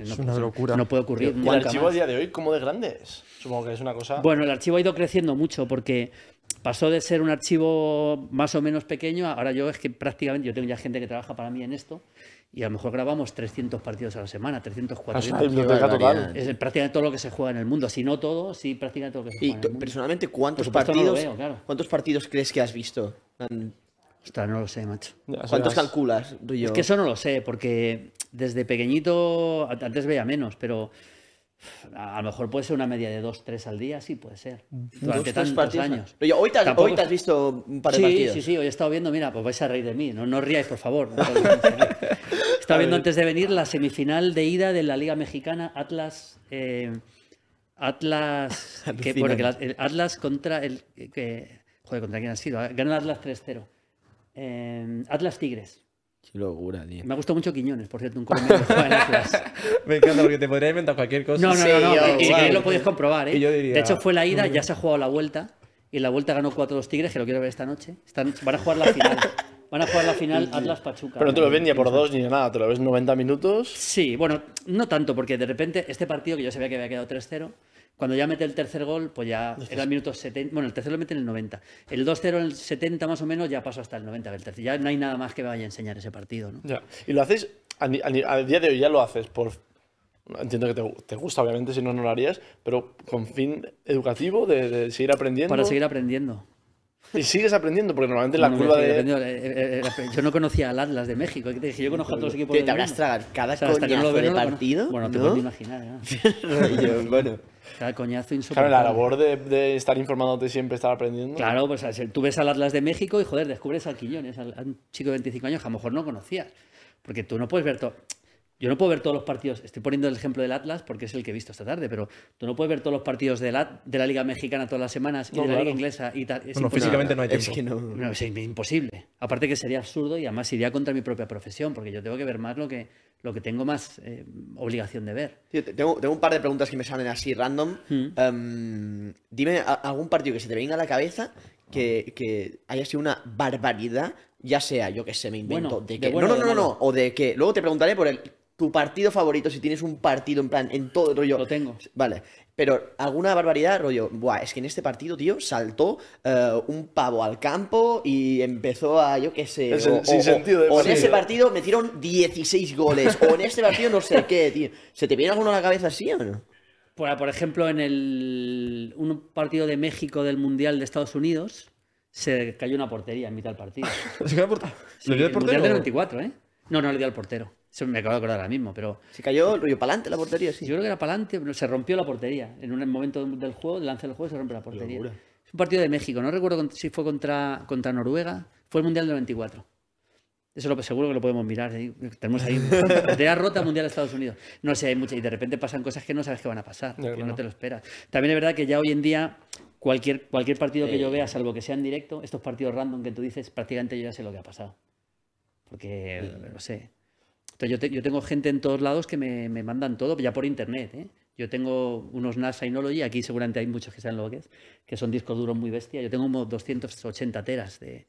Este, no, es una locura. No puede ocurrir. ¿Y el archivo a día de hoy cómo de grandes? Supongo que es una cosa. Bueno, el archivo ha ido creciendo mucho porque pasó de ser un archivo más o menos pequeño. Ahora yo es que prácticamente yo tengo ya gente que trabaja para mí en esto y a lo mejor grabamos 300 partidos a la semana, 300, 400. Es, prácticamente todo lo que se juega en el mundo. Si no todo, sí, prácticamente todo lo que se juega. Y personalmente, ¿cuántos, partidos, ¿cuántos partidos crees que has visto? Ostras, no lo sé, macho. ¿Cuántos calculas tú yo? Es que eso no lo sé, porque desde pequeñito, antes veía menos, pero a lo mejor puede ser una media de 2-3 al día, sí puede ser. Durante tantos años. hoy, te has, visto un par de partidos. Sí, sí, hoy he estado viendo, mira, pues vais a reír de mí, no, no os por favor. estaba viendo antes de venir la semifinal de ida de la Liga Mexicana Atlas. Eh, Atlas. bueno, Atlas contra el. joder, ¿contra quién ha sido? Ganó Atlas 3-0. Em, Atlas Tigres. Qué locura, tío. Me ha gustado mucho Quiñones, por cierto, un colombiano que en Atlas. Me encanta porque te podría inventar cualquier cosa. No, no, no, no. Oh, eh, y lo podéis comprobar, ¿eh? De hecho, fue la ida, ya se ha jugado la vuelta. Y la vuelta ganó 4 los Tigres, que lo quiero ver esta noche. van a jugar la final. Van a jugar la final Atlas Pachuca. Pero no te lo ves ni por dos ni nada, te lo ves 90 minutos. Sí, bueno, no tanto, porque de repente este partido que yo sabía que había quedado 3-0, cuando ya mete el tercer gol, pues ya era el minuto 70. Bueno, el tercero lo mete en el 90. El 2-0 en el 70 más o menos ya pasó hasta el 90 del tercer. Ya no hay nada más que vaya a enseñar ese partido. ¿no? Ya. Y lo haces, al día de hoy ya lo haces por, Entiendo que te, gusta, obviamente, si no, no lo harías, pero con fin educativo, de, seguir aprendiendo. Para seguir aprendiendo. Y sigues aprendiendo, porque normalmente la curva de. Eh, eh, eh, yo no conocía al Atlas de México. yo conozco a todos los equipos. Te, te habrás tragado cada o coñazo de partido. Bueno, te puedes imaginar. bueno. Cada coñazo insoportable. Claro, la labor de, de, estar informándote siempre, estar aprendiendo. Claro, pues tú ves al Atlas de México y joder, descubres al Quiñones, a un chico de 25 años que a lo mejor no conocías. Porque tú no puedes ver todo yo no puedo ver todos los partidos, estoy poniendo el ejemplo del Atlas porque es el que he visto esta tarde, pero tú no puedes ver todos los partidos de la, de la Liga Mexicana todas las semanas y de la Liga Inglesa y tal. no, físicamente no hay tiempo. Es, imposible. Aparte que sería absurdo y además iría contra mi propia profesión porque yo tengo que ver más lo que, lo que tengo más eh, obligación de ver. tengo, tengo, un par de preguntas que me salen así random. Mm. Em, dime algún partido que se te venga a la cabeza que, haya sido una barbaridad, ya sea, yo que sé, me invento, de que... no, no, no, no, o de que luego te preguntaré por el tu partido favorito, si tienes un partido en plan, en todo el rollo. Lo tengo. Vale. Pero alguna barbaridad, rollo. Buah, es que en este partido, tío, saltó eh, un pavo al campo y empezó a, yo qué sé. o, sin sentido en ese partido metieron 16 goles. o en este partido no sé qué, tío. ¿Se te viene alguno a la cabeza así o no? Por, pues, por ejemplo, en el, un partido de México del Mundial de Estados Unidos, se cayó una portería en mitad del partido. ¿Se cayó el portero? del ¿eh? No, no le dio al portero me acabo de acordar ahora mismo, pero. Se cayó rollo para adelante la portería, sí. Yo creo que era para adelante, se rompió la portería. En un momento del juego, del lance del juego, se rompe la portería. Es un partido de México, no recuerdo si fue contra, contra Noruega, fue el Mundial del 94. Eso seguro que lo podemos mirar. ¿eh? Tenemos ahí la rota mundial de Estados Unidos. No sé, hay muchas. Y de repente pasan cosas que no sabes que van a pasar, no, no. te lo esperas. También es verdad que ya hoy en día, cualquier, cualquier partido que yo vea, salvo que sea en directo, estos partidos random que tú dices, prácticamente yo ya sé lo que ha pasado. Porque, no sé, yo, tengo gente en todos lados que me, mandan todo, ya por internet. ¿eh? Yo tengo unos NAS Synology, aquí seguramente hay muchos que sean lo que es, que son discos duros muy bestia. Yo tengo como 280 teras de,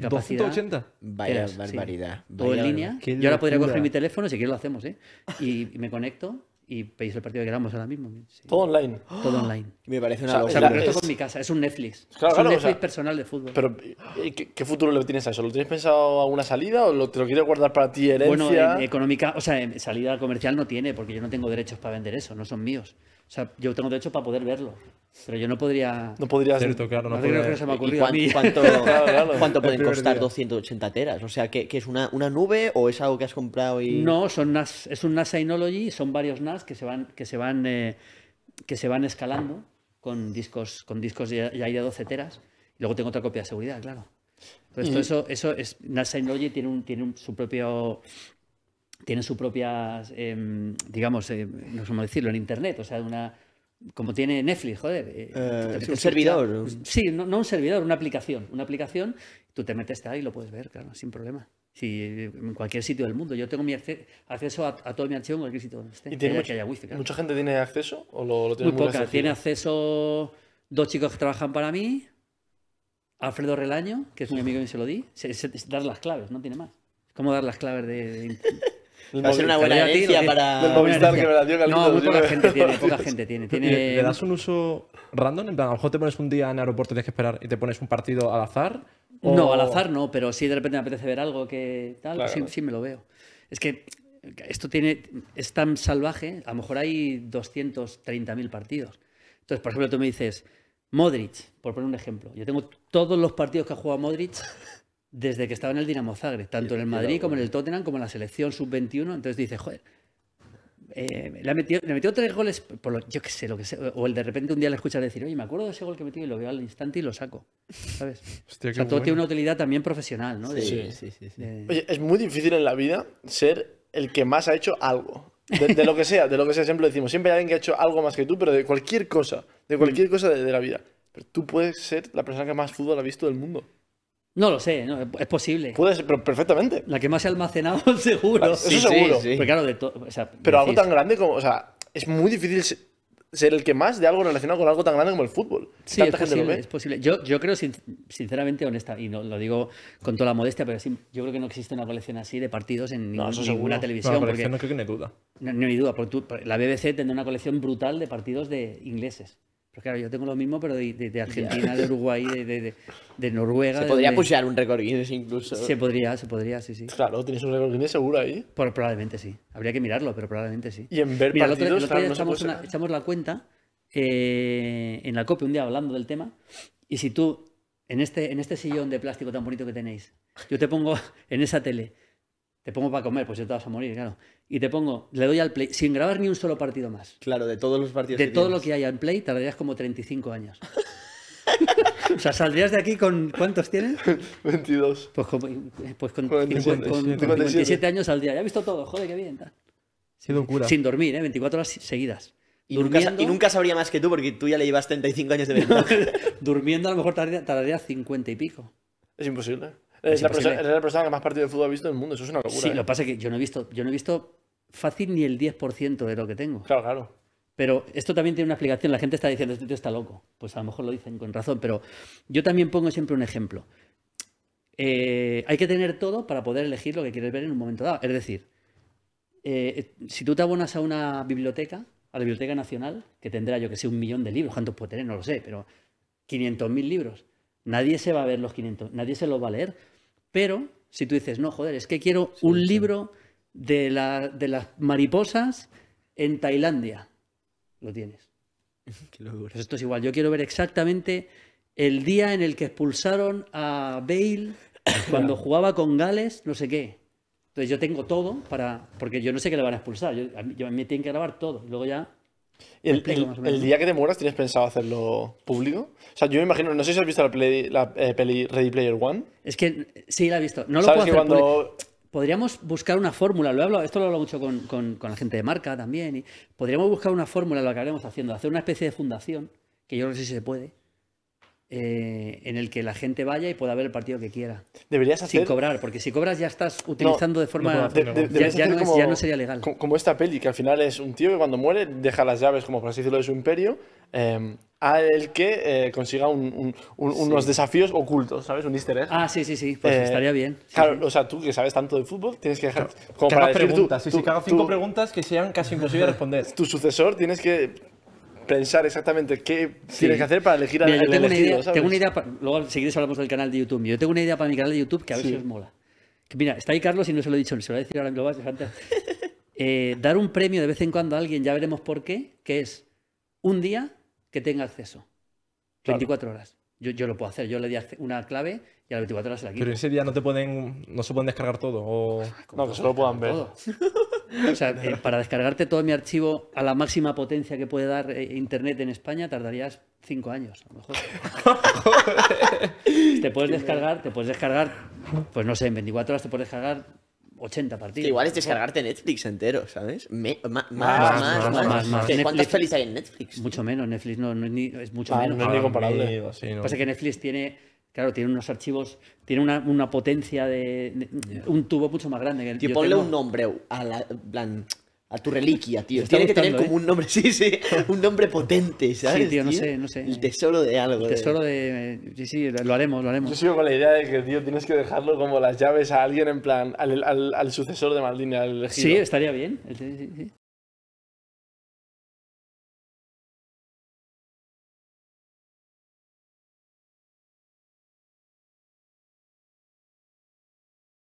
capacidad. 280. Vaya barbaridad. en línea. Yo ahora podría coger mi teléfono, si quiero lo hacemos, ¿eh? y me conecto y veis el partido que queramos ahora mismo. Todo online. Todo online. Me parece una locura. O sea, con mi casa, es un Netflix. es un Netflix personal de fútbol. Pero, eh, ¿qué, futuro le tienes a eso? ¿Lo tienes pensado alguna salida o lo, te lo quieres guardar para ti herencia? Bueno, económica, o sea, salida comercial no tiene, porque yo no tengo derechos para vender eso, no son míos. O sea, yo tengo derecho para poder verlo. Pero yo no podría. No podría Cierto, claro, no, podría. me ha ocurrido cuánto, ¿Cuánto, pueden costar 280 teras? O sea, ¿que, es una, una, nube o es algo que has comprado y.? No, son NAS, es un NAS Synology, son varios NAS que se van, que se van, eh, que se van escalando con discos, con discos ya, de 12 teras. Y luego tengo otra copia de seguridad, claro. Entonces, eso, eso es. NAS Synology tiene, un, tiene su propio tiene su propia... Em, digamos, em, no sé cómo decirlo, en Internet, o sea, una, como tiene Netflix, joder. Eh, eh, un servidor. sí, no, un servidor, una aplicación. Una aplicación, tú te metes ahí y lo puedes ver, claro, sin problema. Sí, en cualquier sitio del mundo. Yo tengo mi acceso a, todo mi archivo en cualquier sitio ¿Y tiene ¿Mucha gente tiene acceso o lo, tiene muy, poca. Tiene acceso dos chicos que trabajan para mí, Alfredo Relaño, que es un amigo y se lo di. dar las claves, no tiene más. Es como dar las claves de, de Va a ser una buena herencia para. No, poca gente tiene, poca gente tiene. ¿Le das un uso random? En plan, a lo mejor te pones un día en el aeropuerto, tienes que esperar y te pones un partido al azar. No, al azar no, pero si de repente me apetece ver algo que tal, sí, sí me lo veo. Es que esto tiene, es tan salvaje, a lo mejor hay 230.000 partidos. Entonces, por ejemplo, tú me dices, Modric, por poner un ejemplo, yo tengo todos los partidos que ha jugado Modric desde que estaba en el Dinamo Zagreb, tanto en el Madrid como en el Tottenham, como en la selección sub-21. Entonces dice, joder, eh, le, metió, metido tres goles, por yo qué sé, lo que sé, o el de repente un día le escuchas decir, oye, me acuerdo de ese gol que metí y lo veo al instante y lo saco, ¿sabes? o todo tiene una utilidad también profesional, ¿no? sí, sí, sí. Oye, es muy difícil en la vida ser el que más ha hecho algo. De, lo que sea, de lo que sea, siempre decimos. Siempre hay alguien que ha hecho algo más que tú, pero de cualquier cosa, de cualquier cosa de, la vida. Pero tú puedes ser la persona que más fútbol ha visto del mundo. No lo sé, no, es posible. Puede ser, perfectamente. La que más se ha almacenado, seguro. Sí, Eso seguro. Pero, claro, pero algo tan grande como. O sea, es muy difícil ser el que más de algo relacionado con algo tan grande como el fútbol. Sí, es, posible, es posible. Yo, creo, sinceramente, honesta, y no, lo digo con toda la modestia, pero sí, yo creo que no existe una colección así de partidos en ninguna televisión. No, porque, no creo que duda. No, duda, porque la BBC tendrá una colección brutal de partidos de ingleses claro, yo tengo lo mismo, pero de, Argentina, de Uruguay, de, Noruega. Se podría pushear un récord Guinness incluso. Se podría, se podría, sí, sí. Claro, tienes un récord Guinness seguro ahí. probablemente sí. Habría que mirarlo, pero probablemente sí. Y en ver Mira, echamos, la cuenta eh, en la copia un día hablando del tema. Y si tú, en este, en este sillón de plástico tan bonito que tenéis, yo te pongo en esa tele te pongo para comer, pues ya te vas a morir, claro. Y te pongo, le doy al play, sin grabar ni un solo partido más. Claro, de todos los partidos. De todo lo que haya en play, tardarías como 35 años. o sea, saldrías de aquí con. ¿Cuántos tienes? 22. Pues, pues, con, 47, años al día. Ya he visto todo, joder, qué bien. Sin dormir, ¿eh? 24 horas seguidas. Y nunca, sabría más que tú porque tú ya le llevas 35 años de vida. Durmiendo a lo mejor tardaría, tardaría 50 y pico. Es imposible. Es la, persona, que más partido de fútbol ha visto en el mundo, eso es una locura. Sí, ¿eh? lo que pasa es que yo no he visto, yo no he visto fácil ni el 10% de lo que tengo. Claro, claro. Pero esto también tiene una explicación. La gente está diciendo, este tío está loco. Pues a lo mejor lo dicen con razón, pero yo también pongo siempre un ejemplo. Eh, hay que tener todo para poder elegir lo que quieres ver en un momento dado. Es decir, eh, si tú te abonas a una biblioteca, a la Biblioteca Nacional, que tendrá yo que sé un millón de libros, ¿cuántos puede tener? No lo sé, pero 500.000 libros. Nadie se va a ver los 500, nadie se los va a leer. Pero si tú dices, no, joder, es que quiero un libro de, la, de las mariposas en Tailandia, lo tienes. Qué esto es igual. Yo quiero ver exactamente el día en el que expulsaron a Bale cuando jugaba con Gales, no sé qué. Entonces yo tengo todo para. Porque yo no sé qué le van a expulsar. Yo, me tienen que grabar todo. luego ya el, día que te mueras tienes pensado hacerlo público? O sea, yo me imagino, no sé si has visto la, eh, peli Ready Player One. Es que sí, la he visto. No lo ¿Sabes puedo Podríamos buscar una fórmula, lo he hablado, esto lo hablo mucho con, la gente de marca también, podríamos buscar una fórmula, lo que haremos haciendo, hacer una especie de fundación, que yo no sé si se puede, eh, en el que la gente vaya y pueda ver el partido que quiera. Deberías hacer... Sin cobrar, porque si cobras ya estás utilizando de forma... ya, no sería legal. Como esta peli, que al final es un tío que cuando muere deja las llaves, como por así decirlo, de su imperio, em, a el que eh, consiga unos desafíos ocultos, ¿sabes? Un easter Ah, sí, sí, sí, pues eh, estaría bien. claro, o sea, tú que sabes tanto de fútbol, tienes que dejar... como para preguntas, tú, si hago cinco preguntas que sean casi imposibles de responder. Tu sucesor tienes que pensar exactamente qué tienes que hacer para elegir a yo tengo, una idea, para, luego seguiréis hablamos del canal de YouTube. Yo tengo una idea para mi canal de YouTube que a ver si os mola. Mira, está ahí Carlos y no se lo he dicho, se lo voy a decir ahora en global. Antes. Eh, dar un premio de vez en cuando a alguien, ya veremos por qué, que es un día que tenga acceso. 24 horas. Yo, lo puedo hacer, yo le di una clave y a las 24 horas se la quito. Pero ese día no se pueden descargar todo. O... No, que pues solo puedan ver. O sea, eh, para descargarte todo mi archivo a la máxima potencia que puede dar eh, Internet en España, tardarías cinco años, a lo mejor. te puedes descargar, te puedes descargar, pues no sé, en 24 horas te puedes descargar 80 partidos. igual es descargarte Netflix entero, ¿sabes? más, más, más, más, más. ¿Cuántas pelis hay en Netflix? Mucho menos, Netflix no, es, ni, es, mucho menos. No es ni comparable. Pasa es que Netflix tiene Claro, tiene unos archivos, tiene una, potencia de, un tubo mucho más grande. Que tío, ponle un nombre a la, plan, a tu reliquia, tío. Tiene que tener como un ¿eh? nombre, sí, sí, un nombre potente, ¿sabes? Sí, tío, no sé, no sé. El tesoro de algo. El tesoro de... Eh, sí, sí, lo haremos, lo haremos. Yo sigo con la idea de que, tío, tienes que dejarlo como las llaves a alguien en plan, al, sucesor de Maldini, al elegido. Sí, estaría bien. sí.